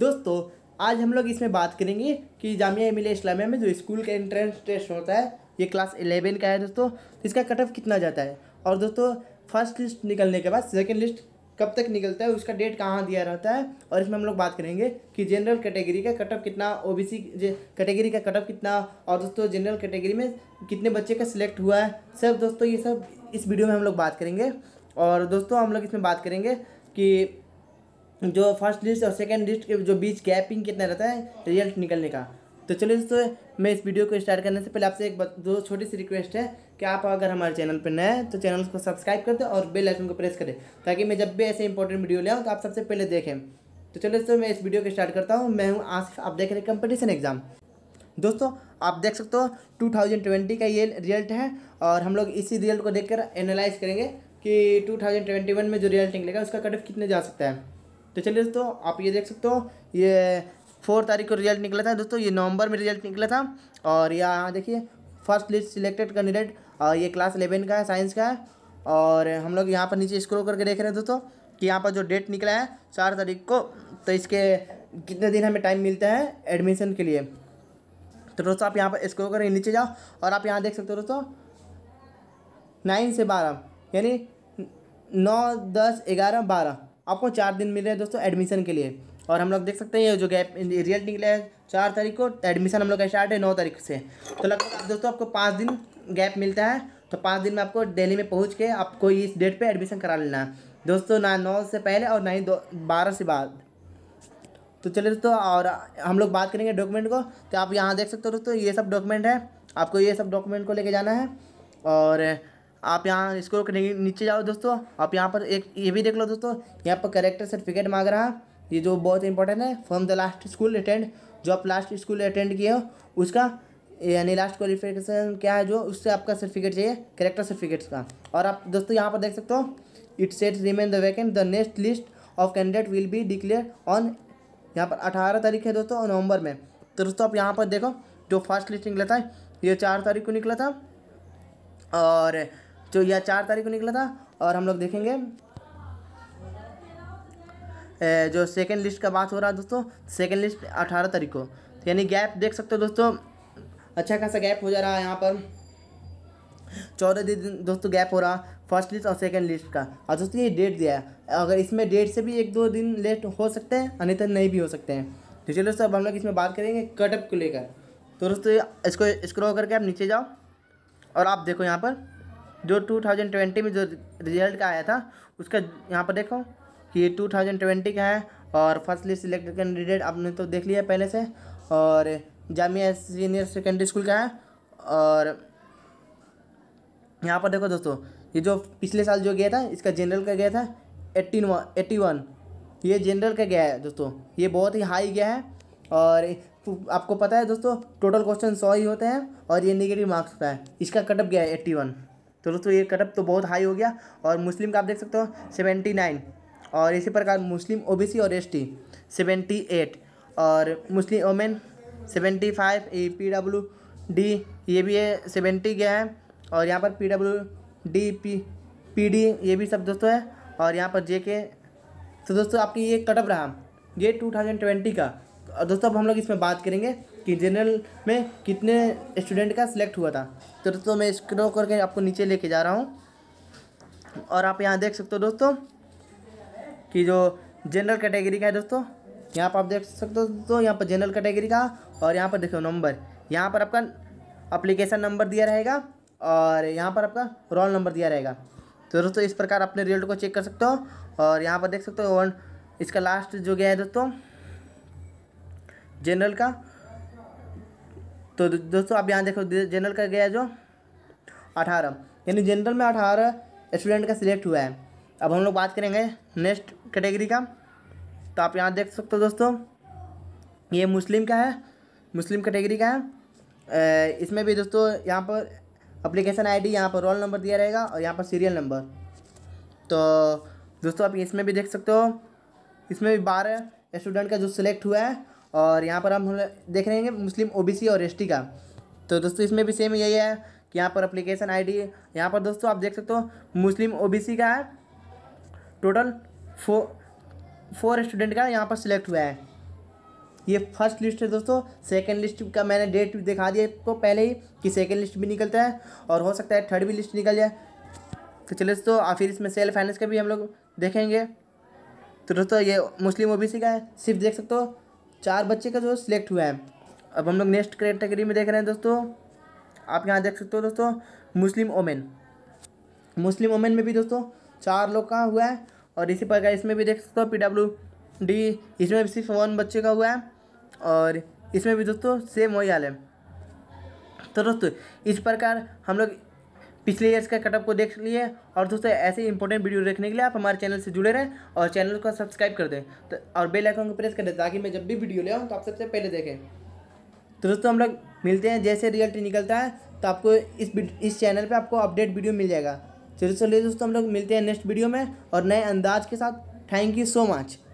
दोस्तों आज हम लोग इसमें बात करेंगे कि जामिया मिले इस्लामिया में जो स्कूल का एंट्रेंस टेस्ट होता है ये क्लास एलेवन का है दोस्तों तो इसका कट ऑफ कितना जाता है और दोस्तों फर्स्ट लिस्ट निकलने के बाद सेकेंड लिस्ट कब तक निकलता है उसका डेट कहाँ दिया रहता है और इसमें हम लोग बात करेंगे कि जनरल कैटेगरी का कट ऑफ कितना ओ बी सी कैटेगरी का कट ऑफ कितना और दोस्तों जनरल कैटेगरी में कितने बच्चे का सिलेक्ट हुआ है सब दोस्तों ये सब इस वीडियो में हम लोग बात करेंगे और दोस्तों हम लोग इसमें बात करेंगे कि जो फर्स्ट लिस्ट और सेकेंड लिस्ट के जो बीच गैपिंग कितना रहता है रिजल्ट निकलने का तो चलिए दोस्तों मैं इस वीडियो को स्टार्ट करने से पहले आपसे एक दो छोटी सी रिक्वेस्ट है कि आप अगर हमारे चैनल पर नए हैं तो चैनल को सब्सक्राइब कर दें और बेल आइकन को प्रेस करें ताकि मैं जब भी ऐसे इंपॉर्टेंट वीडियो ले आऊँ तो आप सबसे पहले देखें तो चलिए दोस्तों मैं इस वीडियो को स्टार्ट करता हूँ मैं हूँ आसिफ आप देख रहे हैं कंपटीशन एग्जाम दोस्तों आप देख सकते हो ट्वेंटी का ये रिजल्ट है और हम लोग इसी रिजल्ट को कर एनालाइज करेंगे कि वन में जो रिजल्ट निकलेगा उसका कट ऑफ कितने जा सकता है तो चलिए दोस्तों आप ये देख सकते हो ये फोर तारीख को रिजल्ट निकला था दोस्तों ये नवंबर में रिजल्ट निकला था और यहाँ देखिए फर्स्ट लिस्ट सिलेक्टेड कैंडिडेट और ये क्लास इलेवन का है साइंस का है और हम लोग यहाँ पर नीचे स्क्रोल करके देख रहे हैं दोस्तों कि यहाँ पर जो डेट निकला है चार तारीख को तो इसके कितने दिन हमें टाइम मिलता है एडमिशन के लिए तो दोस्तों आप यहाँ पर स्क्रोल करके नीचे जाओ और आप यहाँ देख सकते हो दोस्तों नाइन से बारह यानी नौ दस ग्यारह बारह आपको चार दिन मिले हैं दोस्तों एडमिशन के लिए और हम लोग देख सकते हैं ये जो गैप रिजल्ट निकला है चार तारीख को एडमिशन हम लोग का स्टार्ट है नौ तारीख से तो लगभग दोस्तों आपको पाँच दिन गैप मिलता है तो पाँच दिन में आपको दिल्ली में पहुँच के आपको इस डेट पर एडमिशन करा लेना है दोस्तों ना नौ से पहले और ना ही दो बारह से बाद तो चलिए दोस्तों और हम लोग बात करेंगे डॉक्यूमेंट को तो आप यहाँ देख सकते हो दोस्तों ये सब डॉक्यूमेंट है आपको ये सब डॉक्यूमेंट को लेके जाना है और आप यहाँ इसको नीचे जाओ दोस्तों आप यहाँ पर एक ये भी देख लो दोस्तों यहाँ पर करेक्टर सर्टिफिकेट मांग रहा है ये जो बहुत इंपॉर्टेंट है from the last school attend जो आप लास्ट स्कूल अटेंड किए हो उसका यानी लास्ट क्वालिफिकेशन क्या है जो उससे आपका सर्टिफिकेट चाहिए करेक्टर सर्टिफिकेट्स का और आप दोस्तों यहाँ पर देख सकते हो it set remain the vacant the next list of candidate will be declare on यहाँ पर अठारह तारीख है दोस्तों नवंबर में तो दोस्तों आप यहाँ पर देखो जो फर्स्ट लिस्ट निकला था ये चार तारीख को निकला था और जो यह चार तारीख को निकला था और हम लोग देखेंगे जो सेकेंड लिस्ट का बात हो रहा है दोस्तों सेकेंड लिस्ट अठारह तारीख को तो यानी गैप देख सकते हो दोस्तों अच्छा खासा गैप हो जा रहा है यहाँ पर चौदह दिन दोस्तों गैप हो रहा फर्स्ट लिस्ट और सेकंड लिस्ट का और दोस्तों ये डेट दिया है अगर इसमें डेट से भी एक दो दिन लेट हो सकते हैं अन्यथा नहीं भी हो सकते हैं तो चलिए दोस्तों अब हम लोग इसमें बात करेंगे कटअप को लेकर तो दोस्तों इसको स्क्रो करके आप नीचे जाओ और आप देखो यहाँ पर जो 2020 में जो रिजल्ट का आया था उसका यहाँ पर देखो कि ये 2020 का है और फर्स्ट लिस्ट सिलेक्टेड कैंडिडेट आपने तो देख लिया पहले से और जामिया सीनियर सेकेंडरी स्कूल का है और यहाँ पर देखो दोस्तों ये जो पिछले साल जो गया था इसका जनरल का गया था एट्टीन एट्टी वन ये जनरल का गया है दोस्तों ये बहुत ही हाई गया है और आपको पता है दोस्तों टोटल क्वेश्चन सौ ही होते हैं और ये निगेटिव मार्क्स होता है इसका कटअप गया है एट्टी वन तो दोस्तों ये कटअप तो बहुत हाई हो गया और मुस्लिम का आप देख सकते हो सेवेंटी नाइन और इसी प्रकार मुस्लिम ओबीसी और एसटी सेवेंटी एट और मुस्लिम women seventy five A P W D ये भी है सेवेंटी गया है और यहाँ पर P W D P P D ये भी सब दोस्तों है और यहाँ पर जे के तो दोस्तों आपकी ये कटअप रहा ये ट्वेंटी का और दोस्तों अब हम लोग इसमें बात करेंगे कि जनरल में कितने स्टूडेंट का सिलेक्ट हुआ था तो दोस्तों मैं स्क्रो करके आपको नीचे लेके जा रहा हूँ और आप यहाँ देख सकते हो दोस्तों कि जो जनरल कैटेगरी का है दोस्तों यहाँ पर आप देख सकते हो दोस्तों यहाँ पर जनरल कैटेगरी का और यहाँ पर देखो नंबर यहाँ पर आपका अप्लीकेशन नंबर दिया रहेगा और यहाँ पर आपका रोल नंबर दिया रहेगा तो दोस्तों इस प्रकार अपने रिजल्ट को चेक कर सकते हो और यहाँ पर देख सकते हो वन इसका लास्ट जो गया है दोस्तों जनरल का तो दोस्तों आप यहाँ देखो जनरल का गया जो अठारह यानी जनरल में अठारह स्टूडेंट का सिलेक्ट हुआ है अब हम लोग बात करेंगे नेक्स्ट कैटेगरी का तो आप यहाँ देख सकते हो दोस्तों ये मुस्लिम का है मुस्लिम कैटेगरी का है इसमें भी दोस्तों यहाँ पर अप्लीकेशन आई डी यहाँ पर रोल नंबर दिया रहेगा और यहाँ पर सीरियल नंबर तो दोस्तों आप इसमें भी देख सकते हो इसमें भी बारह स्टूडेंट का जो सिलेक्ट हुआ है और यहाँ पर हम देख रहे हैं मुस्लिम ओ और एस का तो दोस्तों इसमें भी सेम यही है कि यहाँ पर अप्लीकेशन आई यहाँ पर दोस्तों आप देख सकते हो मुस्लिम ओ का है टोटल फो फोर स्टूडेंट का यहाँ पर सिलेक्ट हुआ है ये फर्स्ट लिस्ट है दोस्तों सेकंड लिस्ट का मैंने डेट दिखा दिया आपको पहले ही कि सेकंड लिस्ट भी निकलता है और हो सकता है थर्ड भी लिस्ट निकल जाए तो चलिए दोस्तों फिर इसमें सेल फाइनेंस का भी हम लोग देखेंगे तो दोस्तों ये मुस्लिम ओबीसी का है सिर्फ देख सकते हो चार बच्चे का जो सिलेक्ट हुआ है अब हम लोग नेक्स्ट कैटेगरी में देख रहे हैं दोस्तों आप यहाँ देख सकते हो दोस्तों मुस्लिम ओमेन मुस्लिम ओमेन में भी दोस्तों चार लोग का हुआ है और इसी प्रकार इसमें भी देख सकते हो पी डब्ल्यू डी इसमें भी सिर्फ वन बच्चे का हुआ है और इसमें भी दोस्तों सेम वही हाल है तो दोस्तों इस प्रकार हम लोग पिछले ईयर्स का कटअप को देख लिए और दोस्तों ऐसे इंपॉर्टेंट वीडियो देखने के लिए आप हमारे चैनल से जुड़े रहें और चैनल को सब्सक्राइब कर दें तो और बेल आइकन को प्रेस कर दें ताकि मैं जब भी वीडियो ले आऊँ तो आप सबसे पहले देखें तो दोस्तों हम लोग मिलते हैं जैसे रिजल्ट निकलता है तो आपको इस इस चैनल पर आपको अपडेट वीडियो मिल जाएगा चलिए तो चलिए दोस्तों हम लोग मिलते हैं नेक्स्ट वीडियो में और नए अंदाज के साथ थैंक यू सो मच